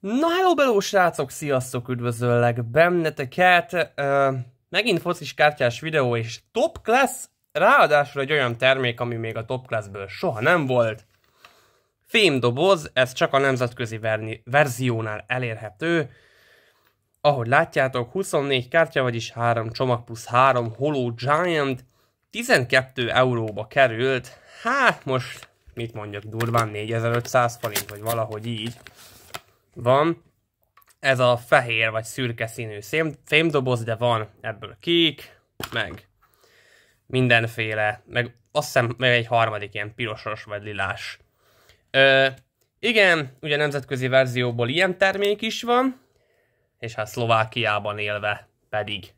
Na, hello, beló srácok, sziasztok, üdvözöllek benneteket. Hát, uh, megint focis kártyás videó és top class, ráadásul egy olyan termék, ami még a top classből soha nem volt. Fémdoboz, ez csak a nemzetközi verni- verziónál elérhető. Ahogy látjátok, 24 kártya, vagyis 3 csomag plusz 3 Hollow Giant, 12 euróba került. Hát most mit mondjak, durván 4500 forint, vagy valahogy így van ez a fehér vagy szürke színű szém, fémdoboz, de van ebből kék, meg mindenféle, meg azt hiszem meg egy harmadik ilyen pirosos vagy lilás. Ö, igen, ugye nemzetközi verzióból ilyen termék is van, és hát Szlovákiában élve pedig.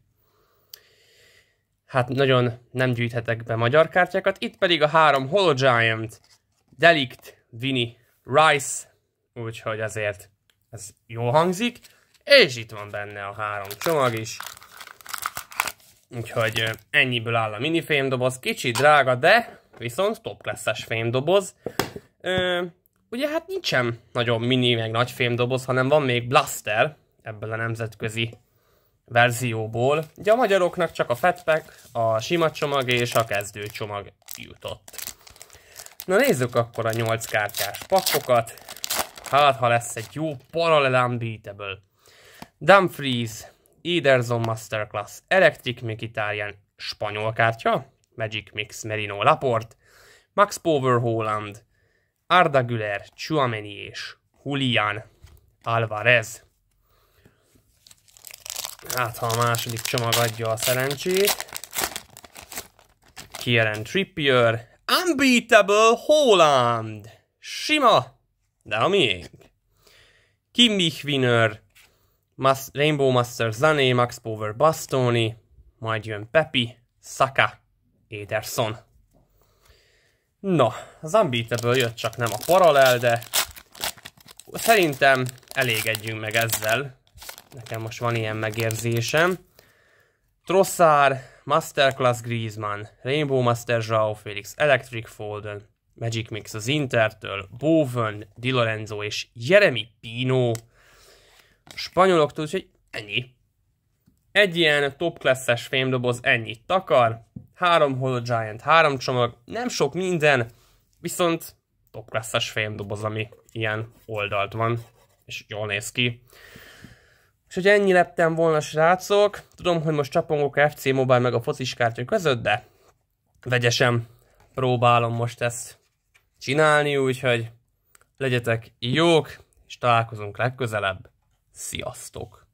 Hát nagyon nem gyűjthetek be magyar kártyákat. Itt pedig a három Hologiant, Delict, vini, Rice, úgyhogy azért ez jó hangzik, és itt van benne a három csomag is. Úgyhogy ennyiből áll a mini fémdoboz, kicsi drága, de viszont top lesz fémdoboz. Ö, ugye hát nincsen nagyon mini, meg nagy fémdoboz, hanem van még Blaster ebből a nemzetközi verzióból. Ugye a magyaroknak csak a fatpack, a sima csomag és a kezdő csomag jutott. Na nézzük akkor a 8 kártyás pakkokat. Hát, ha lesz egy jó parallel unbeatable. Dumfries, Ederson Masterclass, Electric Mikitarian, spanyol kártya, Magic Mix Merino Laport, Max Power Holland, Arda Güler, Chuameni és Julian Alvarez. Hát, ha a második csomag adja a szerencsét. Kieran Trippier, Unbeatable Holland, sima de a miénk. Kimmich Winner, Mas- Rainbow Master Zane Max Power Bastoni, majd jön Pepi, Saka, Ederson. Na, az Unbeatable jött csak nem a paralel, de szerintem elégedjünk meg ezzel. Nekem most van ilyen megérzésem. Trossard, Masterclass Griezmann, Rainbow Master Joao Felix, Electric Folden, Magic Mix az Intertől, Bowen, Di Lorenzo és Jeremy Pino spanyoloktól, úgyhogy ennyi. Egy ilyen top klasses fémdoboz ennyit takar, három Holo Giant, három csomag, nem sok minden, viszont top klasses fémdoboz, ami ilyen oldalt van, és jól néz ki. És hogy ennyi leptem volna, srácok, tudom, hogy most csapongok a FC Mobile meg a fociskártya között, de vegyesen próbálom most ezt csinálni, úgyhogy legyetek jók, és találkozunk legközelebb. Sziasztok!